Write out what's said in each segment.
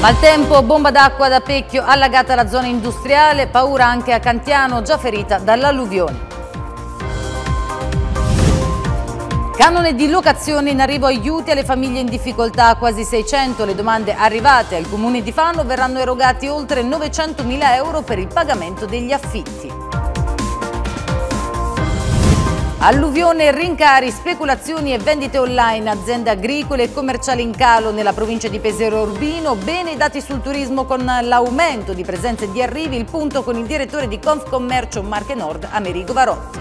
Maltempo, bomba d'acqua da Pecchio, allagata la zona industriale, paura anche a Cantiano, già ferita dall'alluvione. Canone di locazione in arrivo aiuti alle famiglie in difficoltà, quasi 600 le domande arrivate al comune di Fano verranno erogati oltre 900.000 euro per il pagamento degli affitti. Alluvione, rincari, speculazioni e vendite online, aziende agricole e commerciali in calo nella provincia di Pesero Urbino, bene i dati sul turismo con l'aumento di presenze e di arrivi, il punto con il direttore di Confcommercio Marche Nord, Amerigo Varotti.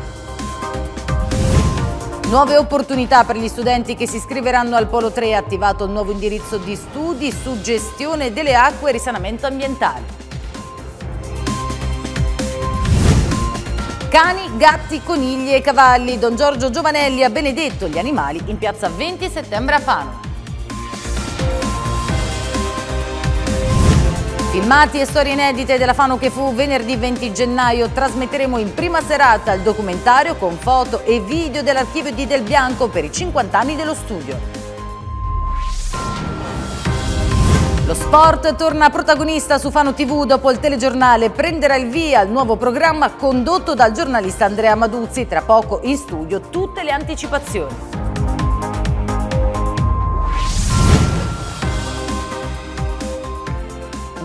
Nuove opportunità per gli studenti che si iscriveranno al Polo 3, attivato il nuovo indirizzo di studi su gestione delle acque e risanamento ambientale. Cani, gatti, conigli e cavalli. Don Giorgio Giovanelli ha benedetto gli animali in piazza 20 settembre a Fano. Filmati e storie inedite della Fano che fu venerdì 20 gennaio trasmetteremo in prima serata il documentario con foto e video dell'archivio di Del Bianco per i 50 anni dello studio. Lo sport torna protagonista su Fano TV dopo il telegiornale. Prenderà il via il nuovo programma condotto dal giornalista Andrea Maduzzi. Tra poco in studio tutte le anticipazioni.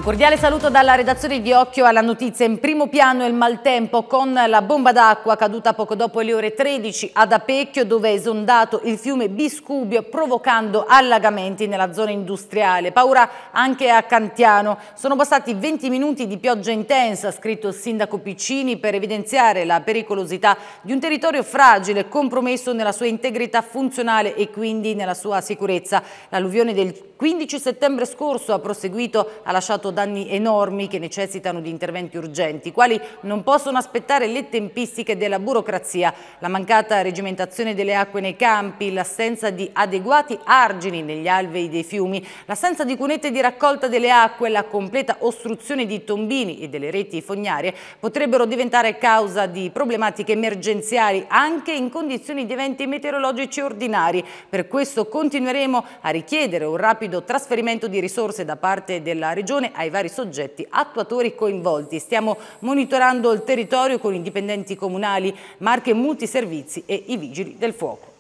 cordiale saluto dalla redazione di Occhio alla notizia. In primo piano il maltempo con la bomba d'acqua caduta poco dopo le ore 13 ad Apecchio dove è esondato il fiume Biscubio provocando allagamenti nella zona industriale. Paura anche a Cantiano. Sono passati 20 minuti di pioggia intensa, scritto il sindaco Piccini, per evidenziare la pericolosità di un territorio fragile compromesso nella sua integrità funzionale e quindi nella sua sicurezza. L'alluvione del 15 settembre scorso ha proseguito ha lasciato danni enormi che necessitano di interventi urgenti, quali non possono aspettare le tempistiche della burocrazia, la mancata regimentazione delle acque nei campi, l'assenza di adeguati argini negli alvei dei fiumi, l'assenza di cunette di raccolta delle acque, la completa ostruzione di tombini e delle reti fognarie potrebbero diventare causa di problematiche emergenziali anche in condizioni di eventi meteorologici ordinari. Per questo continueremo a richiedere un rapido rapido trasferimento di risorse da parte della Regione ai vari soggetti attuatori coinvolti. Stiamo monitorando il territorio con i dipendenti comunali, marche multiservizi e i vigili del fuoco.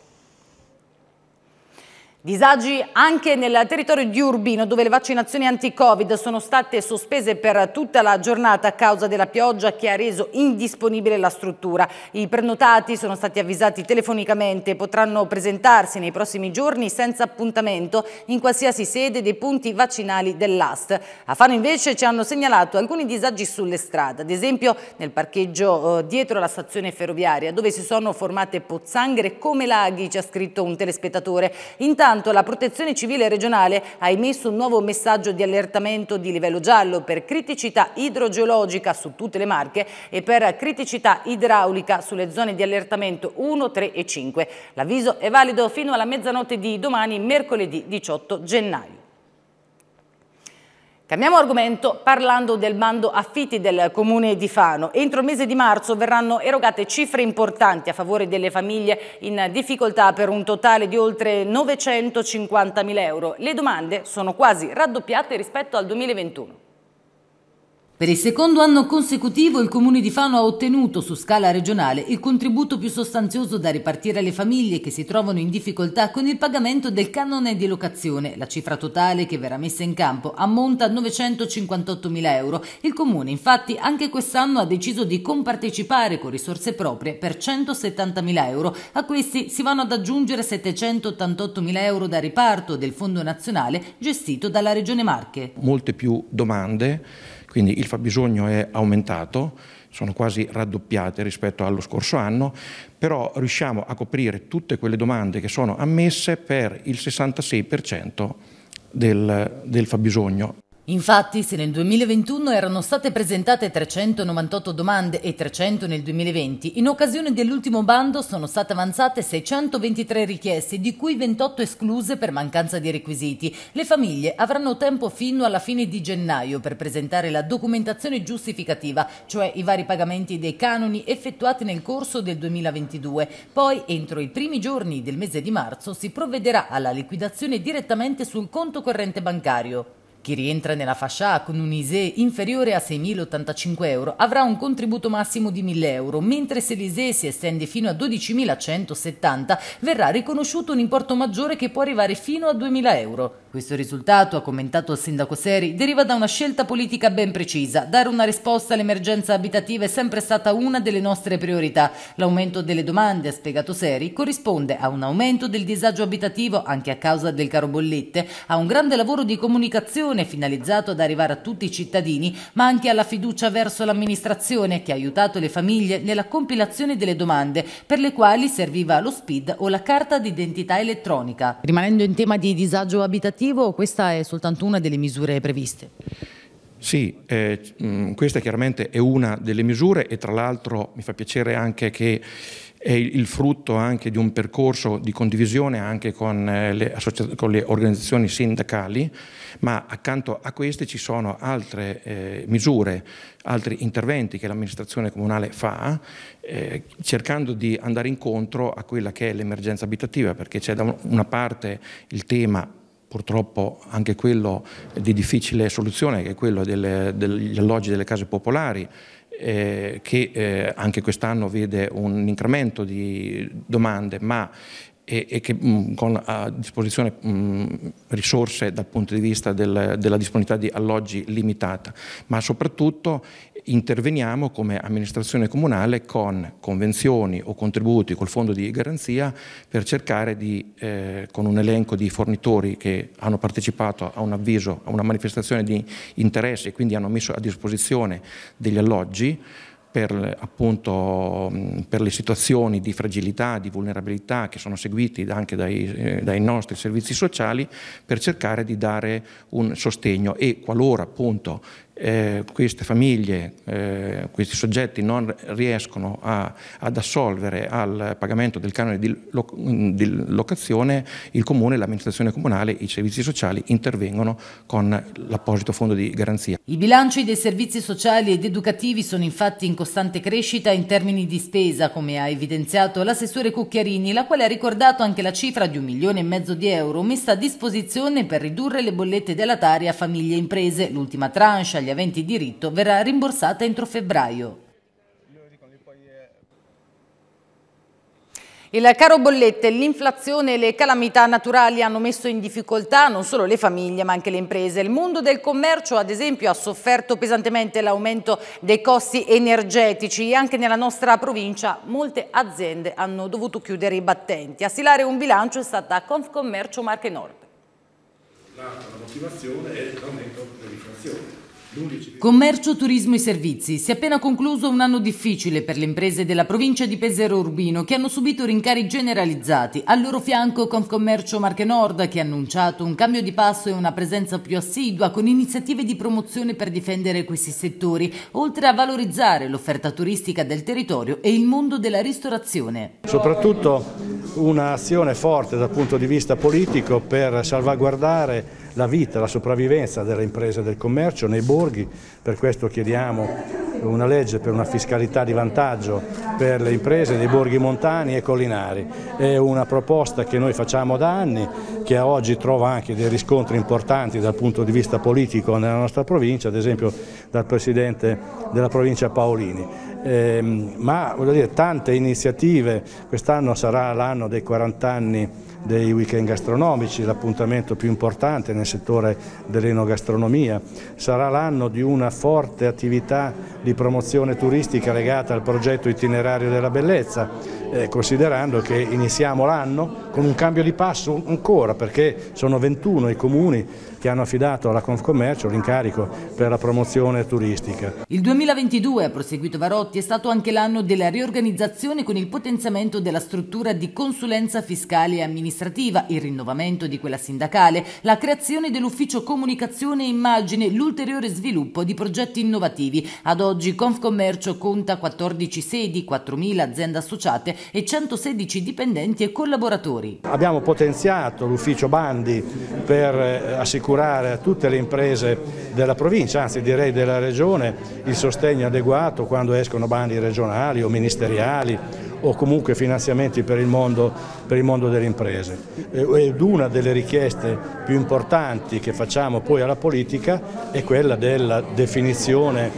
Disagi anche nel territorio di Urbino dove le vaccinazioni anti-Covid sono state sospese per tutta la giornata a causa della pioggia che ha reso indisponibile la struttura. I prenotati sono stati avvisati telefonicamente e potranno presentarsi nei prossimi giorni senza appuntamento in qualsiasi sede dei punti vaccinali dell'AST. A Fano invece ci hanno segnalato alcuni disagi sulle strade, ad esempio nel parcheggio eh, dietro la stazione ferroviaria dove si sono formate pozzanghere come laghi, ci ha scritto un telespettatore. Intanto Intanto la Protezione Civile regionale ha emesso un nuovo messaggio di allertamento di livello giallo per criticità idrogeologica su tutte le marche e per criticità idraulica sulle zone di allertamento 1, 3 e 5. L'avviso è valido fino alla mezzanotte di domani, mercoledì 18 gennaio. Cambiamo argomento parlando del bando affitti del comune di Fano. Entro il mese di marzo verranno erogate cifre importanti a favore delle famiglie in difficoltà per un totale di oltre 950 mila euro. Le domande sono quasi raddoppiate rispetto al 2021. Per il secondo anno consecutivo il Comune di Fano ha ottenuto su scala regionale il contributo più sostanzioso da ripartire alle famiglie che si trovano in difficoltà con il pagamento del canone di locazione. La cifra totale che verrà messa in campo ammonta a 958.000 euro. Il Comune infatti anche quest'anno ha deciso di compartecipare con risorse proprie per 170.000 euro. A questi si vanno ad aggiungere 788.000 euro da riparto del Fondo Nazionale gestito dalla Regione Marche. Molte più domande quindi il fabbisogno è aumentato, sono quasi raddoppiate rispetto allo scorso anno, però riusciamo a coprire tutte quelle domande che sono ammesse per il 66% del, del fabbisogno. Infatti, se nel 2021 erano state presentate 398 domande e 300 nel 2020, in occasione dell'ultimo bando sono state avanzate 623 richieste, di cui 28 escluse per mancanza di requisiti. Le famiglie avranno tempo fino alla fine di gennaio per presentare la documentazione giustificativa, cioè i vari pagamenti dei canoni effettuati nel corso del 2022. Poi, entro i primi giorni del mese di marzo, si provvederà alla liquidazione direttamente sul conto corrente bancario. Chi rientra nella fascia A con un ISE inferiore a 6.085 euro avrà un contributo massimo di 1.000 euro, mentre se l'ISE si estende fino a 12.170 verrà riconosciuto un importo maggiore che può arrivare fino a 2.000 euro. Questo risultato, ha commentato il sindaco Seri, deriva da una scelta politica ben precisa. Dare una risposta all'emergenza abitativa è sempre stata una delle nostre priorità. L'aumento delle domande, ha spiegato Seri, corrisponde a un aumento del disagio abitativo anche a causa del caro bollette, a un grande lavoro di comunicazione finalizzato ad arrivare a tutti i cittadini, ma anche alla fiducia verso l'amministrazione che ha aiutato le famiglie nella compilazione delle domande per le quali serviva lo SPID o la carta d'identità elettronica. Rimanendo in tema di disagio abitativo, legislativo questa è soltanto una delle misure previste? Sì, eh, mh, mm, questa chiaramente è una delle misure e tra l'altro mi fa piacere anche che è il frutto anche di un percorso di condivisione anche con eh, le, con le organizzazioni sindacali, ma accanto a queste ci sono altre eh, misure, altri interventi che l'amministrazione comunale fa, eh, cercando di andare incontro a quella che è l'emergenza abitativa, perché c'è da una parte il tema purtroppo anche quello di difficile soluzione, che è quello delle, degli alloggi delle case popolari, eh, che eh, anche quest'anno vede un incremento di domande, ma e, e che mh, mm, con a disposizione mh, mm, risorse dal punto di vista del, della disponibilità di alloggi limitata, ma soprattutto interveniamo come amministrazione comunale con convenzioni o contributi col fondo di garanzia per cercare di, eh, con un elenco di fornitori che hanno partecipato a un avviso, a una manifestazione di interesse e quindi hanno messo a disposizione degli alloggi, per, appunto, per, le situazioni di fragilità, di vulnerabilità che sono seguiti anche dai, eh, dai nostri servizi sociali per cercare di dare un sostegno e qualora appunto eh, queste famiglie, eh, questi soggetti non riescono a, ad assolvere al pagamento del canone di, lo, di locazione, il comune, l'amministrazione comunale, i servizi sociali intervengono con l'apposito fondo di garanzia. I bilanci dei servizi sociali ed educativi sono infatti in costante crescita in termini di spesa, come ha evidenziato l'assessore Cucchiarini, la quale ha ricordato anche la cifra di un milione e mezzo di euro messa a disposizione per ridurre le bollette della Tari a famiglie e imprese, l'ultima tranche agli aventi diritto verrà rimborsata entro febbraio. Il caro bollette, l'inflazione e le calamità naturali hanno messo in difficoltà non solo le famiglie ma anche le imprese. Il mondo del commercio ad esempio ha sofferto pesantemente l'aumento dei costi energetici e anche nella nostra provincia molte aziende hanno dovuto chiudere i battenti. A stilare un bilancio è stata Confcommercio Marche Nord. La motivazione è l'aumento dell'inflazione Commercio, turismo e servizi. Si è appena concluso un anno difficile per le imprese della provincia di Pesero Urbino che hanno subito rincari generalizzati. Al loro fianco Confcommercio Marche Nord che ha annunciato un cambio di passo e una presenza più assidua con iniziative di promozione per difendere questi settori, oltre a valorizzare l'offerta turistica del territorio e il mondo della ristorazione. Soprattutto un'azione forte dal punto di vista politico per salvaguardare la vita, la sopravvivenza delle imprese del commercio nei borghi, per questo chiediamo una legge per una fiscalità di vantaggio per le imprese dei borghi montani e collinari. È una proposta che noi facciamo da anni, che oggi trova anche dei riscontri importanti dal punto di vista politico nella nostra provincia, ad esempio dal Presidente della provincia Paolini. Eh, ma voglio dire, tante iniziative, quest'anno sarà l'anno dei 40 anni dei weekend gastronomici, l'appuntamento più importante nel settore dell'enogastronomia. Sarà l'anno di una forte attività di promozione turistica legata al progetto itinerario della bellezza eh, considerando che iniziamo l'anno con un cambio di passo ancora perché sono 21 i comuni che hanno affidato alla Confcommercio l'incarico per la promozione turistica. Il 2022, ha proseguito Varotti, è stato anche l'anno della riorganizzazione con il potenziamento della struttura di consulenza fiscale e amministrativa, il rinnovamento di quella sindacale, la creazione dell'ufficio comunicazione e immagine, l'ulteriore sviluppo di progetti innovativi. Ad oggi Confcommercio conta 14 sedi, 4.000 aziende associate e 116 dipendenti e collaboratori. Abbiamo potenziato l'ufficio bandi per eh, assicurare a tutte le imprese della provincia, anzi direi della regione, il sostegno adeguato quando escono bandi regionali o ministeriali o comunque finanziamenti per il mondo, per il mondo delle imprese. Eh, ed una delle richieste più importanti che facciamo poi alla politica è quella della definizione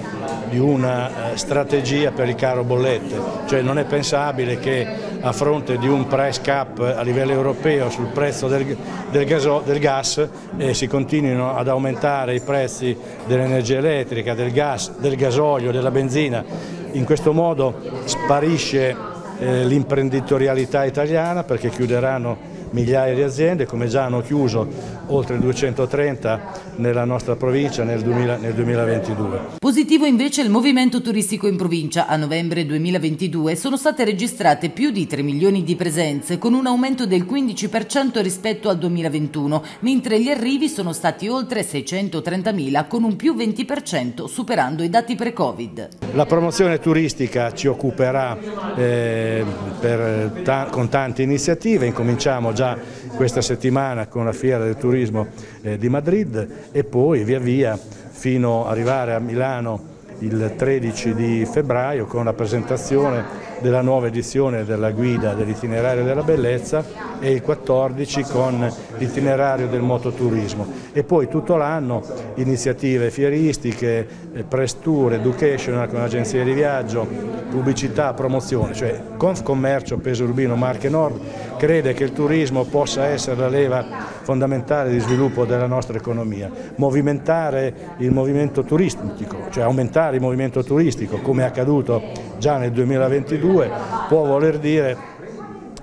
di una eh, strategia per il caro bollette, cioè non è pensabile che a fronte di un price cap a livello europeo sul prezzo del, del, gaso, del gas eh, si continuino ad aumentare i prezzi dell'energia elettrica, del gas, del gasolio, della benzina, in questo modo sparisce eh, l'imprenditorialità italiana perché chiuderanno migliaia di aziende, come già hanno chiuso oltre 230 nella nostra provincia nel, 2022. Positivo invece il movimento turistico in provincia. A novembre 2022 sono state registrate più di 3 milioni di presenze, con un aumento del 15% rispetto al 2021, mentre gli arrivi sono stati oltre 630.000, con un più 20% superando i dati pre-Covid. La promozione turistica ci occuperà eh, per, ta con tante iniziative, incominciamo già questa settimana con la Fiera del Turismo eh, di Madrid e poi via via fino ad arrivare a Milano il 13 di febbraio con la presentazione della nuova edizione della guida dell'itinerario della bellezza e il 14 con l'itinerario del mototurismo e poi tutto l'anno iniziative fieristiche, eh, press tour, educational con agenzie di viaggio, pubblicità, promozione, cioè Confcommercio, Peso Urbino, Marche Nord crede che il turismo possa essere la leva fondamentale di sviluppo della nostra economia, movimentare il movimento turistico, cioè aumentare il movimento turistico come è accaduto già nel 2022 può voler dire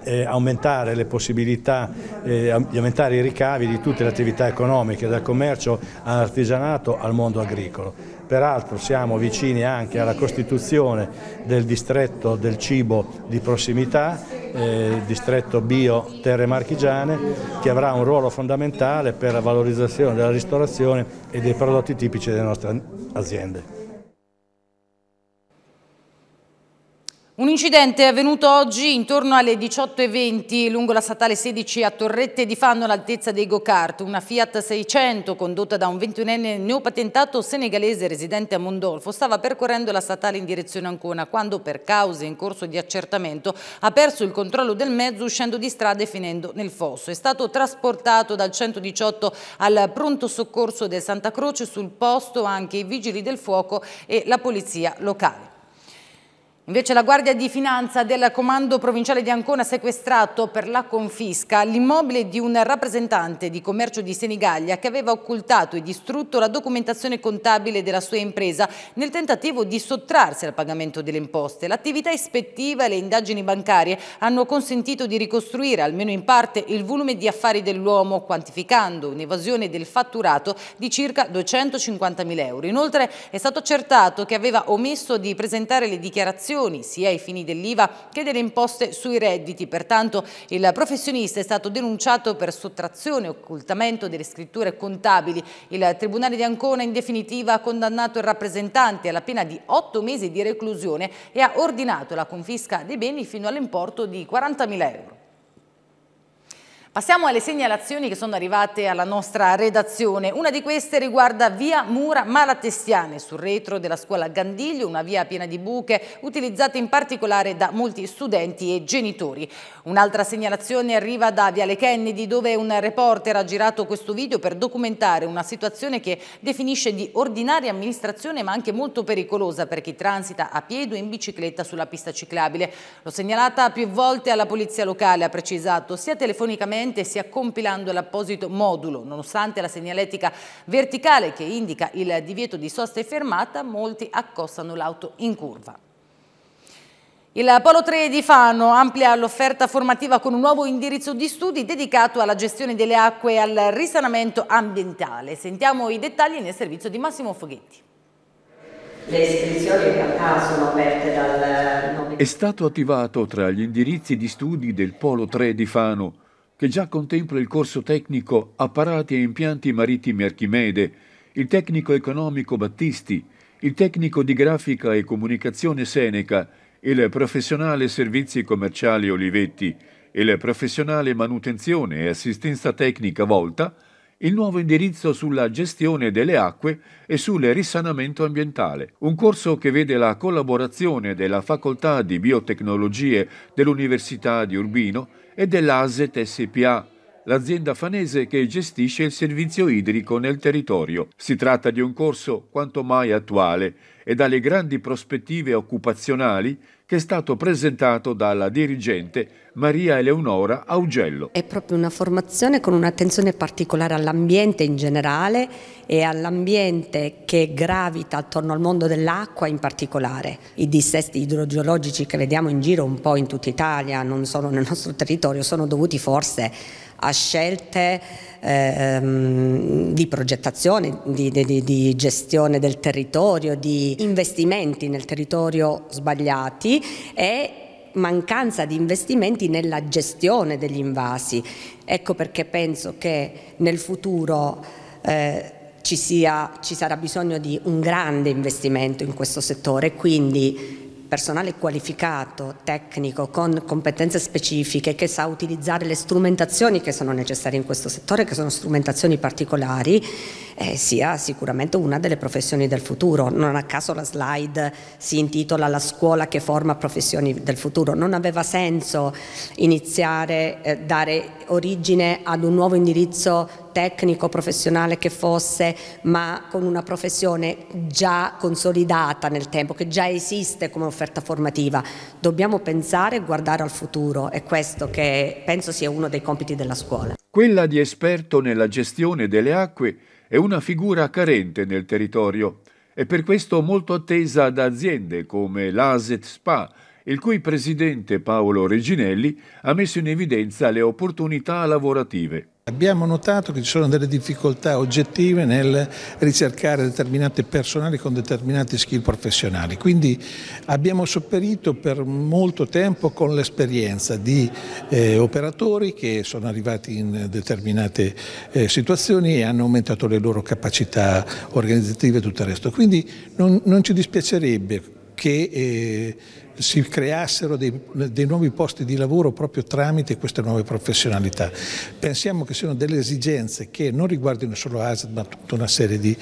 eh, aumentare le possibilità eh, aumentare i ricavi di tutte le attività economiche, dal commercio all'artigianato al mondo agricolo. Peraltro siamo vicini anche alla costituzione del distretto del cibo di prossimità, eh, distretto bio Terre Marchigiane, che avrà un ruolo fondamentale per la valorizzazione della ristorazione e dei prodotti tipici delle nostre aziende. Un incidente è avvenuto oggi intorno alle 18.20 lungo la statale 16 a Torrette di Fanno all'altezza dei go-kart. Una Fiat 600 condotta da un 21enne neopatentato senegalese residente a Mondolfo stava percorrendo la statale in direzione Ancona quando per cause in corso di accertamento ha perso il controllo del mezzo uscendo di strada e finendo nel fosso. È stato trasportato dal 118 al pronto soccorso del Santa Croce sul posto anche i vigili del fuoco e la polizia locale. Invece la Guardia di Finanza del Comando Provinciale di Ancona ha sequestrato per la confisca l'immobile di un rappresentante di commercio di Senigallia che aveva occultato e distrutto la documentazione contabile della sua impresa nel tentativo di sottrarsi al pagamento delle imposte. L'attività ispettiva e le indagini bancarie hanno consentito di ricostruire almeno in parte il volume di affari dell'uomo quantificando un'evasione del fatturato di circa 250.000 euro. Inoltre è stato accertato che aveva omesso di presentare le dichiarazioni agevolazioni sia ai fini dell'IVA che delle imposte sui redditi. Pertanto il professionista è stato denunciato per sottrazione e occultamento delle scritture contabili. Il Tribunale di Ancona in definitiva ha condannato il rappresentante alla pena di 8 mesi di reclusione e ha ordinato la confisca dei beni fino all'importo di 40.000 euro. Passiamo alle segnalazioni che sono arrivate alla nostra redazione. Una di queste riguarda via Mura Malatestiane, sul retro della scuola Gandiglio, una via piena di buche utilizzata in particolare da molti studenti e genitori. Un'altra segnalazione arriva da Viale Kennedy, dove un reporter ha girato questo video per documentare una situazione che definisce di ordinaria amministrazione ma anche molto pericolosa per chi transita a piedi o in bicicletta sulla pista ciclabile. L'ho segnalata più volte alla polizia locale, ha precisato, sia telefonicamente attualmente stia compilando l'apposito modulo. Nonostante la segnaletica verticale che indica il divieto di sosta e fermata, molti accostano l'auto in curva. Il Polo 3 di Fano amplia l'offerta formativa con un nuovo indirizzo di studi dedicato alla gestione delle acque e al risanamento ambientale. Sentiamo i dettagli nel servizio di Massimo Foghetti. Le iscrizioni in realtà sono aperte dal... Eh, È stato attivato tra gli indirizzi di studi del Polo 3 di Fano che già contempla il corso tecnico Apparati e impianti marittimi Archimede, il tecnico economico Battisti, il tecnico di grafica e comunicazione Seneca, il professionale servizi commerciali Olivetti, il professionale manutenzione e assistenza tecnica Volta, il nuovo indirizzo sulla gestione delle acque e sul risanamento ambientale, un corso che vede la collaborazione della Facoltà di Biotecnologie dell'Università di Urbino e dell'ASET SPA, l'azienda fanese che gestisce il servizio idrico nel territorio. Si tratta di un corso quanto mai attuale e dalle grandi prospettive occupazionali che è stato presentato dalla dirigente Maria Eleonora Augello. È proprio una formazione con un'attenzione particolare all'ambiente in generale e all'ambiente che gravita attorno al mondo dell'acqua in particolare. I dissesti idrogeologici che vediamo in giro un po' in tutta Italia, non solo nel nostro territorio, sono dovuti forse a scelte ehm, di progettazione, di, di, di, gestione del territorio, di investimenti nel territorio sbagliati e mancanza di investimenti nella gestione degli invasi. Ecco perché penso che nel futuro eh, ci, sia, ci sarà bisogno di un grande investimento in questo settore, quindi personale qualificato, tecnico, con competenze specifiche, che sa utilizzare le strumentazioni che sono necessarie in questo settore, che sono strumentazioni particolari eh, sia sicuramente una delle professioni del futuro. Non a caso la slide si intitola La scuola che forma professioni del futuro. Non aveva senso iniziare, eh, dare origine ad un nuovo indirizzo tecnico, professionale che fosse, ma con una professione già consolidata nel tempo, che già esiste come offerta formativa. Dobbiamo pensare e guardare al futuro, è questo che penso sia uno dei compiti della scuola. Quella di esperto nella gestione delle acque è una figura carente nel territorio e per questo molto attesa da aziende come l'Aset Spa, il cui presidente Paolo Reginelli ha messo in evidenza le opportunità lavorative. Abbiamo notato che ci sono delle difficoltà oggettive nel ricercare determinate personali con determinate skill professionali, quindi abbiamo sopperito per molto tempo con l'esperienza di eh, operatori che sono arrivati in determinate eh, situazioni e hanno aumentato le loro capacità organizzative e tutto il resto. Quindi non, non ci dispiacerebbe che... Eh, si creassero dei, dei, nuovi posti di lavoro proprio tramite queste nuove professionalità. Pensiamo che siano delle esigenze che non riguardino solo ASAT ma tutta una serie di,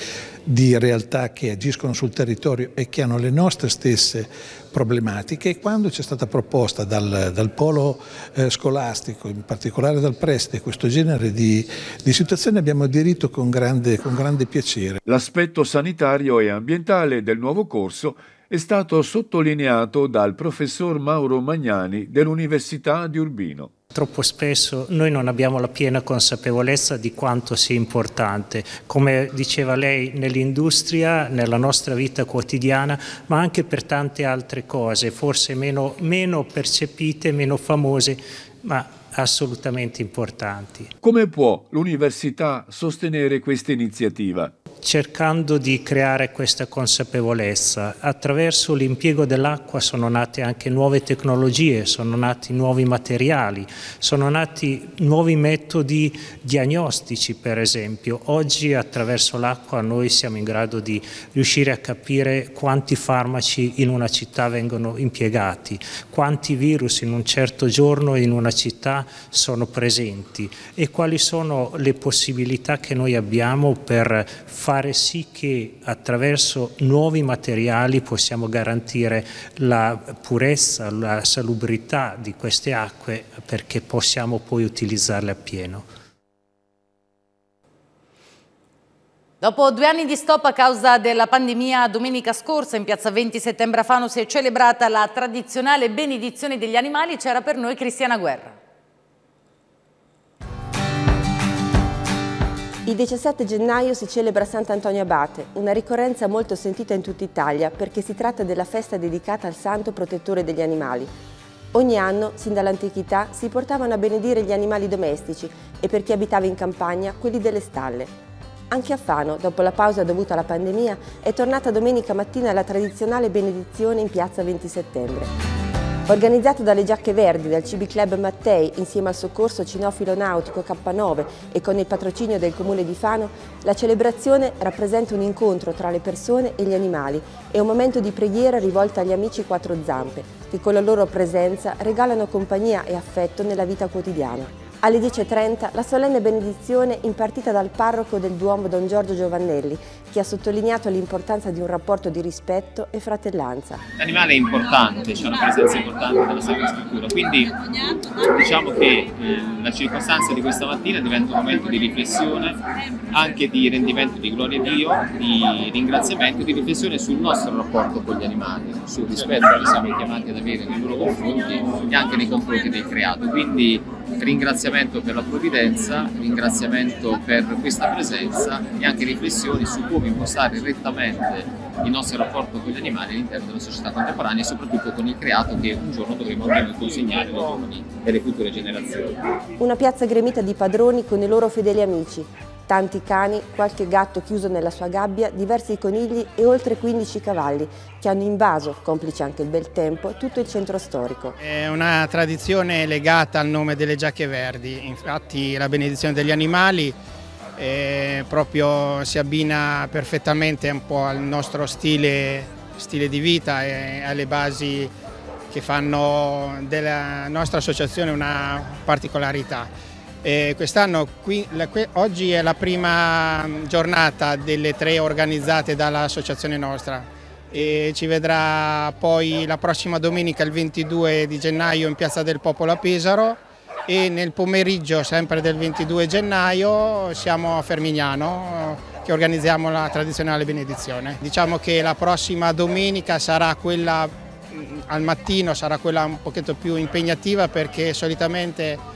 di realtà che agiscono sul territorio e che hanno le nostre stesse problematiche e quando ci è stata proposta dal, dal polo eh, scolastico, in particolare dal preste, questo genere di, di situazione abbiamo aderito con grande, con grande piacere. L'aspetto sanitario e ambientale del nuovo corso è stato sottolineato dal professor Mauro Magnani dell'Università di Urbino. Troppo spesso noi non abbiamo la piena consapevolezza di quanto sia importante, come diceva lei, nell'industria, nella nostra vita quotidiana, ma anche per tante altre cose, forse meno, meno percepite, meno famose, ma assolutamente importanti. Come può l'Università sostenere questa iniziativa? cercando di creare questa consapevolezza. Attraverso l'impiego dell'acqua sono nate anche nuove tecnologie, sono nati nuovi materiali, sono nati nuovi metodi diagnostici per esempio. Oggi attraverso l'acqua noi siamo in grado di riuscire a capire quanti farmaci in una città vengono impiegati, quanti virus in un certo giorno in una città sono presenti e quali sono le possibilità che noi abbiamo per fare sì che attraverso nuovi materiali possiamo garantire la purezza, la salubrità di queste acque perché possiamo poi utilizzarle appieno. Dopo due anni di stop a causa della pandemia, domenica scorsa in piazza 20 settembre a Fano si è celebrata la tradizionale benedizione degli animali, c'era per noi Cristiana Guerra. Il 17 gennaio si celebra Sant'Antonio Abate, una ricorrenza molto sentita in tutta Italia perché si tratta della festa dedicata al santo protettore degli animali. Ogni anno, sin dall'antichità, si portavano a benedire gli animali domestici e per chi abitava in campagna quelli delle stalle. Anche a Fano, dopo la pausa dovuta alla pandemia, è tornata domenica mattina la tradizionale benedizione in piazza 20 settembre. Organizzato dalle Giacche Verdi dal Cibi Club Mattei insieme al soccorso cinofilo nautico K9 e con il patrocinio del Comune di Fano, la celebrazione rappresenta un incontro tra le persone e gli animali e un momento di preghiera rivolto agli amici quattro zampe, che con la loro presenza regalano compagnia e affetto nella vita quotidiana. Alle 10.30 la solenne benedizione impartita dal parroco del Duomo Don Giorgio Giovannelli, che ha sottolineato l'importanza di un rapporto di rispetto e fratellanza. L'animale è importante, c'è una presenza importante della Sacra Scrittura, quindi diciamo che eh, la circostanza di questa mattina diventa un momento di riflessione, anche di rendimento di gloria a Dio, di ringraziamento e di riflessione sul nostro rapporto con gli animali, sul rispetto che siamo chiamati ad avere nei loro confronti e anche nei confronti del creato. Quindi ringraziamento per la provvidenza, ringraziamento per questa presenza e anche riflessioni su come impostare rettamente il nostro rapporto con gli animali all'interno della società contemporanea e soprattutto con il creato che un giorno dovremo almeno consegnare ai giovani e alle future generazioni. Una piazza gremita di padroni con i loro fedeli amici, Tanti cani, qualche gatto chiuso nella sua gabbia, diversi conigli e oltre 15 cavalli che hanno invaso, complice anche il bel tempo, tutto il centro storico. È una tradizione legata al nome delle giacche verdi, infatti la benedizione degli animali eh, proprio si abbina perfettamente un po' al nostro stile, stile di vita e alle basi che fanno della nostra associazione una particolarità. Eh, quest'anno, oggi è la prima giornata delle tre organizzate dall'associazione nostra e ci vedrà poi la prossima domenica il 22 di gennaio in Piazza del Popolo a Pesaro e nel pomeriggio sempre del 22 gennaio siamo a Fermignano che organizziamo la tradizionale benedizione. Diciamo che la prossima domenica sarà quella mm, al mattino, sarà quella un pochetto più impegnativa perché solitamente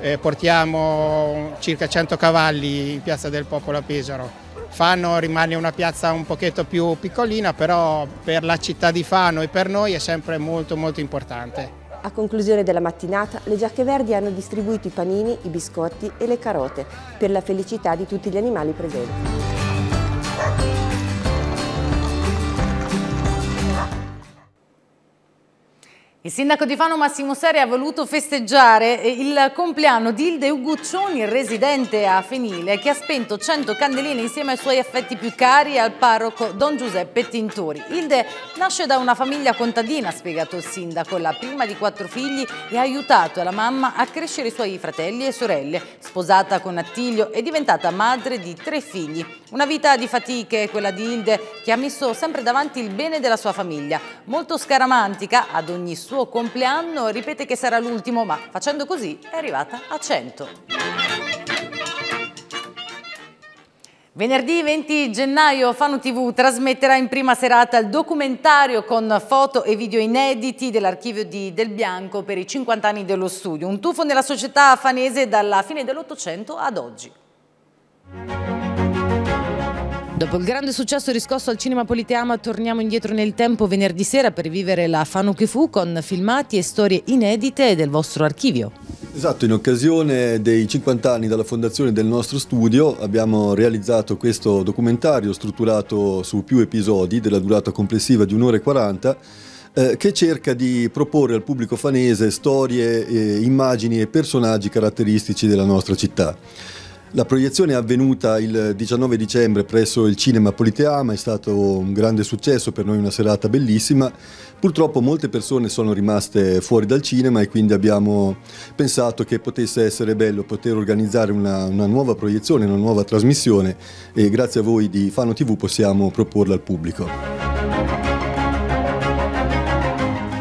eh, portiamo circa 100 cavalli in Piazza del Popolo a Pesaro. Fano rimane una piazza un pochetto più piccolina, però per la città di Fano e per noi è sempre molto molto importante. A conclusione della mattinata, le giacche verdi hanno distribuito i panini, i biscotti e le carote per la felicità di tutti gli animali presenti. Il sindaco di Fano Massimo Seri ha voluto festeggiare eh, il compleanno di Ilde Uguccioni, residente a Fenile, che ha spento 100 candeline insieme ai suoi affetti più cari al parroco Don Giuseppe Tintori. Ilde nasce da una famiglia contadina, ha spiegato il sindaco, la prima di quattro figli e ha aiutato la mamma a crescere i suoi fratelli e sorelle. Sposata con Attilio è diventata madre di tre figli. Una vita di fatiche, quella di Hilde, che ha messo sempre davanti il bene della sua famiglia. Molto scaramantica, ad ogni suo compleanno ripete che sarà l'ultimo, ma facendo così è arrivata a 100. Venerdì 20 gennaio Fano TV trasmetterà in prima serata il documentario con foto e video inediti dell'archivio di Del Bianco per i 50 anni dello studio. Un tuffo nella società fanese dalla fine dell'Ottocento ad oggi. Dopo il grande successo riscosso al cinema Politeama, torniamo indietro nel tempo venerdì sera per vivere la Fano che fu con filmati e storie inedite del vostro archivio. Esatto, in occasione dei 50 anni dalla fondazione del nostro studio abbiamo realizzato questo documentario strutturato su più episodi della durata complessiva di un'ora e 40 eh, che cerca di proporre al pubblico fanese storie, eh, immagini e personaggi caratteristici della nostra città. La proiezione è avvenuta il 19 dicembre presso il Cinema Politeama, è stato un grande successo, per noi una serata bellissima. Purtroppo molte persone sono rimaste fuori dal cinema e quindi abbiamo pensato che potesse essere bello poter organizzare una, una nuova proiezione, una nuova trasmissione e grazie a voi di Fano TV possiamo proporla al pubblico.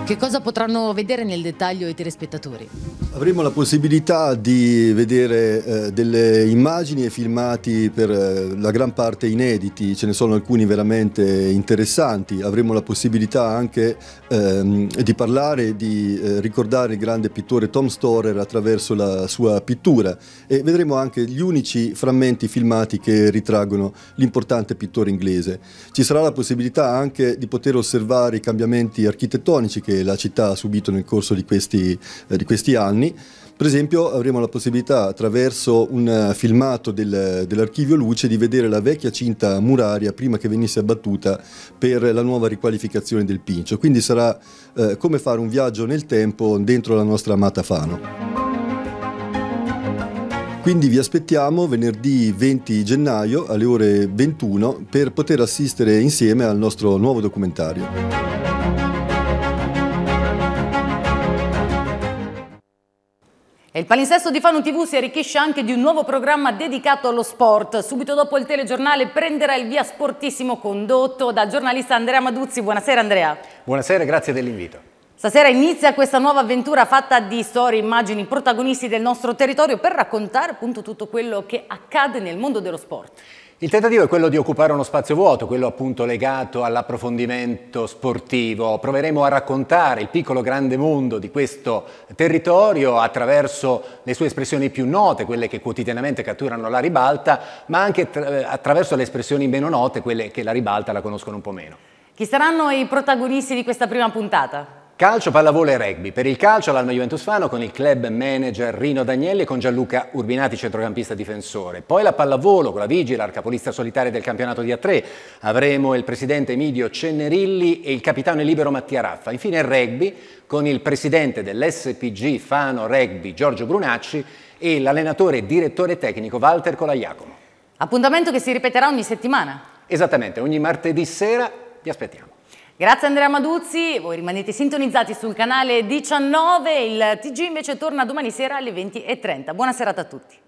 Che cosa potranno vedere nel dettaglio i telespettatori? Avremo la possibilità di vedere eh, delle immagini e filmati per eh, la gran parte inediti, ce ne sono alcuni veramente interessanti, avremo la possibilità anche ehm, di parlare, di eh, ricordare il grande pittore Tom Storer attraverso la sua pittura e vedremo anche gli unici frammenti filmati che ritraggono l'importante pittore inglese. Ci sarà la possibilità anche di poter osservare i cambiamenti architettonici che la città ha subito nel corso di questi, eh, di questi anni anni. Per esempio avremo la possibilità attraverso un eh, filmato del, dell'archivio Luce di vedere la vecchia cinta muraria prima che venisse abbattuta per la nuova riqualificazione del Pincio, quindi sarà eh, come fare un viaggio nel tempo dentro la nostra amata Fano. Quindi vi aspettiamo venerdì 20 gennaio alle ore 21 per poter assistere insieme al nostro nuovo documentario. E il palinsesto di Fanu TV si arricchisce anche di un nuovo programma dedicato allo sport. Subito dopo il telegiornale prenderà il via sportissimo condotto dal giornalista Andrea Maduzzi. Buonasera Andrea. Buonasera, grazie dell'invito. Stasera inizia questa nuova avventura fatta di storie, immagini, protagonisti del nostro territorio per raccontare appunto tutto quello che accade nel mondo dello sport. Il tentativo è quello di occupare uno spazio vuoto, quello appunto legato all'approfondimento sportivo. Proveremo a raccontare il piccolo grande mondo di questo territorio attraverso le sue espressioni più note, quelle che quotidianamente catturano la ribalta, ma anche eh, attraverso le espressioni meno note, quelle che la ribalta la conoscono un po' meno. Chi saranno i protagonisti di questa prima puntata? Calcio, pallavolo e rugby. Per il calcio l'Alma Juventus Fano con il club manager Rino Dagnelli e con Gianluca Urbinati, centrocampista difensore. Poi la pallavolo con la Vigila, arcapolista solitaria del campionato di A3. Avremo il presidente Emidio Cennerilli e il capitano libero Mattia Raffa. Infine il rugby con il presidente dell'SPG Fano Rugby Giorgio Brunacci e l'allenatore e direttore tecnico Walter Colaiacomo. Appuntamento che si ripeterà ogni settimana. Esattamente, ogni martedì sera vi aspettiamo. Grazie Andrea Maduzzi, voi rimanete sintonizzati sul canale 19, il TG invece torna domani sera alle 20.30. Buona serata a tutti.